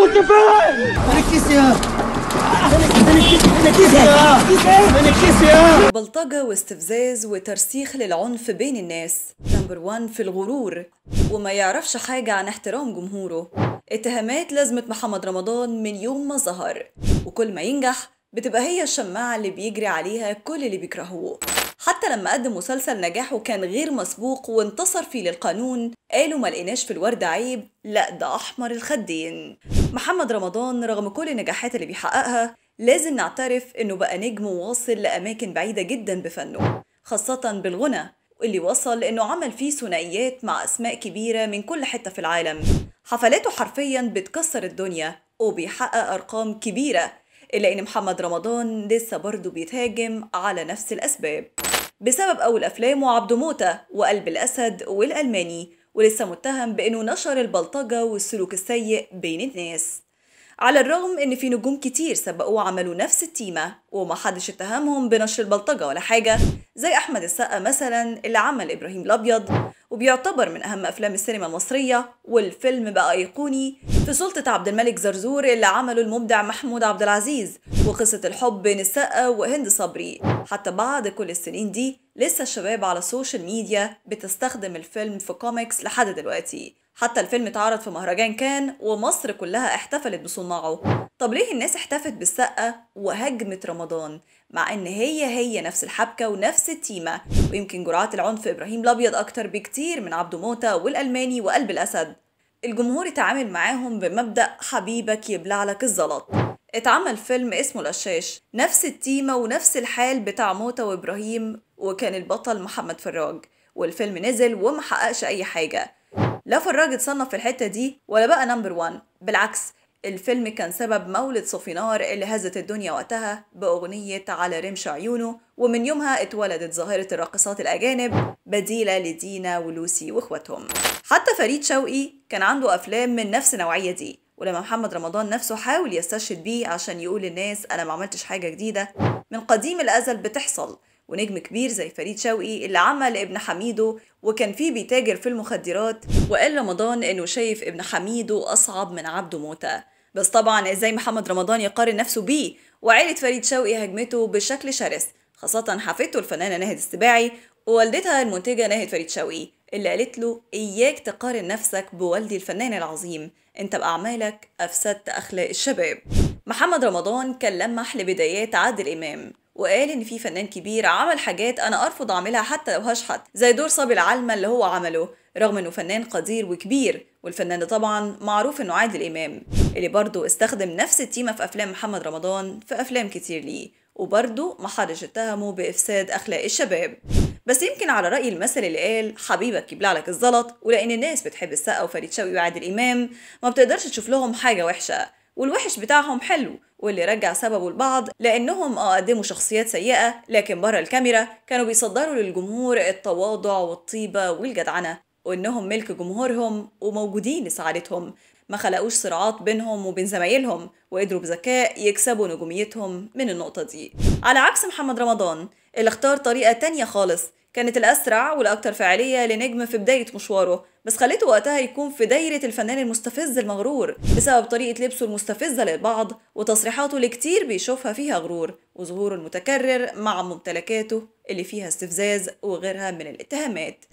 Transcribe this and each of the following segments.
كنت فين؟ يا بلطجة واستفزاز وترسيخ للعنف بين الناس نمبر 1 في الغرور وما يعرفش حاجة عن احترام جمهوره اتهامات لازمة محمد رمضان من يوم ما ظهر وكل ما ينجح بتبقى هي الشماعة اللي بيجري عليها كل اللي بيكرهوه حتى لما قدم مسلسل نجاحه كان غير مسبوق وانتصر فيه للقانون قالوا ما لقيناش في الورد عيب لا ده احمر الخدين محمد رمضان رغم كل النجاحات اللي بيحققها لازم نعترف إنه بقى نجم واصل لأماكن بعيدة جدا بفنه خاصة بالغنى اللي وصل إنه عمل فيه ثنائيات مع أسماء كبيرة من كل حتة في العالم حفلاته حرفيا بتكسر الدنيا وبيحقق أرقام كبيرة إلا إن محمد رمضان لسه برضه بيتهاجم على نفس الأسباب بسبب أول أفلامه عبد موتة وقلب الأسد والألماني ولسه متهم بأنه نشر البلطجة والسلوك السيء بين الناس على الرغم ان في نجوم كتير سبقوا وعملوا نفس التيمة وما حدش اتهمهم بنشر البلطجة ولا حاجة زي احمد السقا مثلا اللي عمل ابراهيم الابيض وبيعتبر من اهم افلام السينما المصرية والفيلم بقى ايقوني في سلطة عبد الملك زرزور اللي عمله المبدع محمود عبد العزيز وقصة الحب بين السقا وهند صبري حتى بعد كل السنين دي لسه الشباب على السوشيال ميديا بتستخدم الفيلم في كوميكس لحد دلوقتي حتى الفيلم اتعرض في مهرجان كان ومصر كلها احتفلت بصناعه طب ليه الناس احتفت بالسقة وهجمة رمضان مع ان هي هي نفس الحبكة ونفس التيمة ويمكن جرعات العنف إبراهيم الأبيض أكتر بكتير من عبده موتة والألماني وقلب الأسد الجمهور اتعامل معاهم بمبدأ حبيبك يبلع لك الزلط اتعمل فيلم اسمه القشاش نفس التيمة ونفس الحال بتاع موتة وإبراهيم وكان البطل محمد فراج والفيلم نزل ومحققش أي حاجة لا فراج اتصنف في الحته دي ولا بقى نمبر 1 بالعكس الفيلم كان سبب مولد صوفينار اللي هزت الدنيا وقتها بأغنية على رمش عيونه ومن يومها اتولدت ظاهرة الراقصات الأجانب بديلة لدينا ولوسي وإخواتهم حتى فريد شوقي كان عنده أفلام من نفس النوعية دي ولما محمد رمضان نفسه حاول يستشهد بيه عشان يقول للناس أنا ما عملتش حاجة جديدة من قديم الأزل بتحصل ونجم كبير زي فريد شوقي اللي عمل ابن حميدو وكان فيه بيتاجر في المخدرات وقال رمضان انه شايف ابن حميدو اصعب من عبده موتى بس طبعا ازاي محمد رمضان يقارن نفسه بيه وعيلة فريد شوقي هجمته بشكل شرس خاصة حفيدته الفنانة ناهد السباعي ووالدتها المنتجة ناهد فريد شوقي اللي قالت له إياك تقارن نفسك بوالدي الفنان العظيم أنت بأعمالك أفسدت أخلاق الشباب محمد رمضان كان لمح لبدايات عادل إمام وقال ان في فنان كبير عمل حاجات انا ارفض اعملها حتى لو هشحت زي دور صبي العلمة اللي هو عمله رغم انه فنان قدير وكبير والفنان طبعا معروف انه عادل امام اللي برضه استخدم نفس التيمة في افلام محمد رمضان في افلام كتير ليه وبرضه محدش اتهمه بافساد اخلاق الشباب بس يمكن على رأي المثل اللي قال حبيبك يبلع لك الزلط ولأن الناس بتحب السقا وفريد شوقي وعادل إمام ما بتقدرش تشوف لهم حاجة وحشة والوحش بتاعهم حلو واللي رجع سببه البعض لأنهم قدموا شخصيات سيئة لكن بره الكاميرا كانوا بيصدروا للجمهور التواضع والطيبة والجدعنة وإنهم ملك جمهورهم وموجودين لسعادتهم ما خلقوش صراعات بينهم وبين زمايلهم وقدروا بذكاء يكسبوا نجوميتهم من النقطة دي على عكس محمد رمضان اللي اختار طريقة تانية خالص كانت الأسرع والأكثر فعالية لنجم في بداية مشواره بس خلته وقتها يكون في دايرة الفنان المستفز المغرور بسبب طريقة لبسه المستفزة للبعض وتصريحاته اللي كتير بيشوفها فيها غرور وظهوره المتكرر مع ممتلكاته اللي فيها استفزاز وغيرها من الاتهامات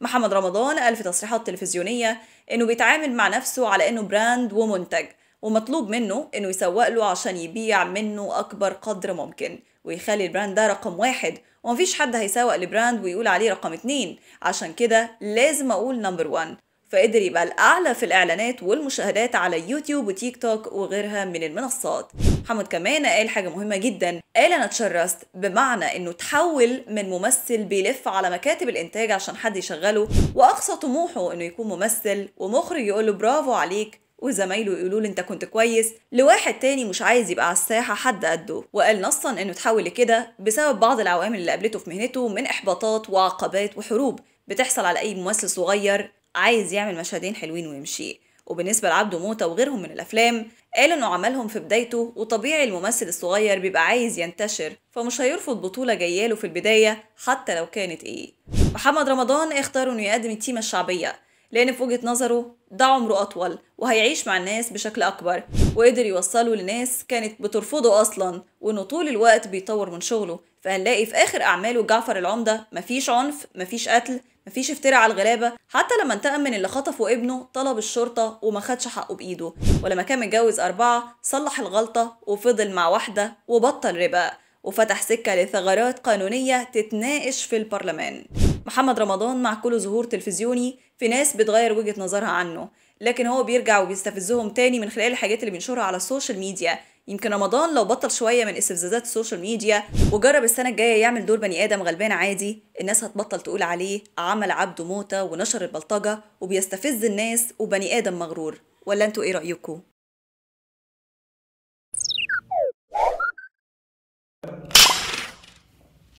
محمد رمضان قال في تصريحات تلفزيونية إنه بيتعامل مع نفسه على إنه براند ومنتج ومطلوب منه إنه يسوق له عشان يبيع منه أكبر قدر ممكن ويخلي البراند ده رقم واحد ومفيش حد هيسوق لبراند ويقول عليه رقم اتنين عشان كده لازم أقول نمبر وان فقدر يبقى الأعلى في الإعلانات والمشاهدات على يوتيوب وتيك توك وغيرها من المنصات محمد كمان قال حاجة مهمة جدا قال أنا اتشرست بمعنى إنه تحول من ممثل بيلف على مكاتب الإنتاج عشان حد يشغله وأقصى طموحه إنه يكون ممثل ومخرج يقول له برافو عليك وزمايله يقولوا له انت كنت كويس لواحد تاني مش عايز يبقى على الساحه حد قده وقال نصا انه اتحول لكده بسبب بعض العوامل اللي قابلته في مهنته من احباطات وعقبات وحروب بتحصل على اي ممثل صغير عايز يعمل مشهدين حلوين ويمشي وبالنسبة لعبده موتة وغيرهم من الأفلام قال إنه عملهم في بدايته وطبيعي الممثل الصغير بيبقى عايز ينتشر فمش هيرفض بطولة جاية له في البداية حتى لو كانت إيه محمد رمضان اختار إنه يقدم التيمة الشعبية لأن في وجهة نظره ده عمره أطول وهيعيش مع الناس بشكل أكبر وقدر يوصله لناس كانت بترفضه أصلا وإنه طول الوقت بيطور من شغله فهنلاقي في آخر أعماله جعفر العمدة مفيش عنف مفيش قتل مفيش افتراء على الغلابة حتى لما انتقم من اللي خطفه ابنه طلب الشرطة وما خدش حقه بإيده ولما كان متجوز أربعة صلح الغلطة وفضل مع واحدة وبطل ربا وفتح سكة لثغرات قانونية تتناقش في البرلمان محمد رمضان مع كل ظهور تلفزيوني في ناس بتغير وجهة نظرها عنه لكن هو بيرجع وبيستفزهم تاني من خلال الحاجات اللي بينشرها على السوشيال ميديا يمكن رمضان لو بطل شويه من استفزازات السوشيال ميديا وجرب السنه الجايه يعمل دور بني ادم غلبان عادي الناس هتبطل تقول عليه عمل عبده موته ونشر البلطجه وبيستفز الناس وبني ادم مغرور ولا انتوا ايه رايكم